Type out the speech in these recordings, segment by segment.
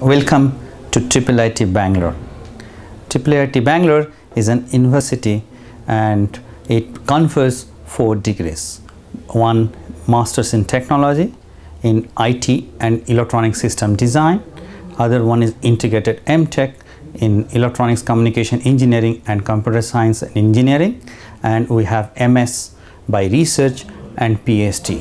Welcome to Triple IT Bangalore. Triple IT Bangalore is an university and it confers four degrees. One Masters in Technology, in IT and Electronic System Design. Other one is Integrated M-Tech in Electronics Communication Engineering and Computer Science and Engineering. And we have MS by Research and PhD.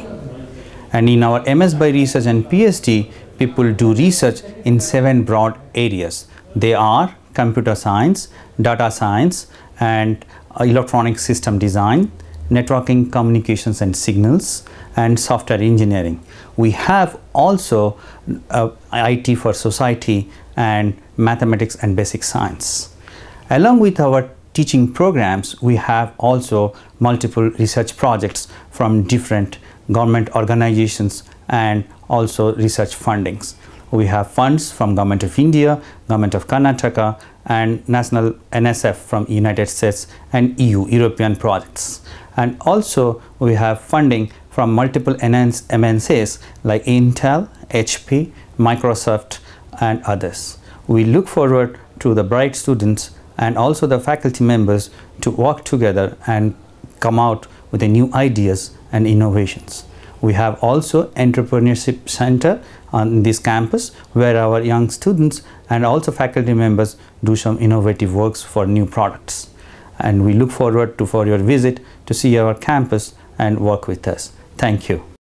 And in our MS by Research and PhD, people do research in seven broad areas. They are computer science, data science and uh, electronic system design, networking communications and signals and software engineering. We have also uh, IT for society and mathematics and basic science. Along with our teaching programs, we have also multiple research projects from different government organizations and also research fundings. We have funds from Government of India, Government of Karnataka and National NSF from United States and EU, European projects. And also we have funding from multiple MNCs like Intel, HP, Microsoft and others. We look forward to the bright students and also the faculty members to work together and come out with the new ideas and innovations. We have also entrepreneurship center on this campus where our young students and also faculty members do some innovative works for new products. And we look forward to for your visit to see our campus and work with us. Thank you.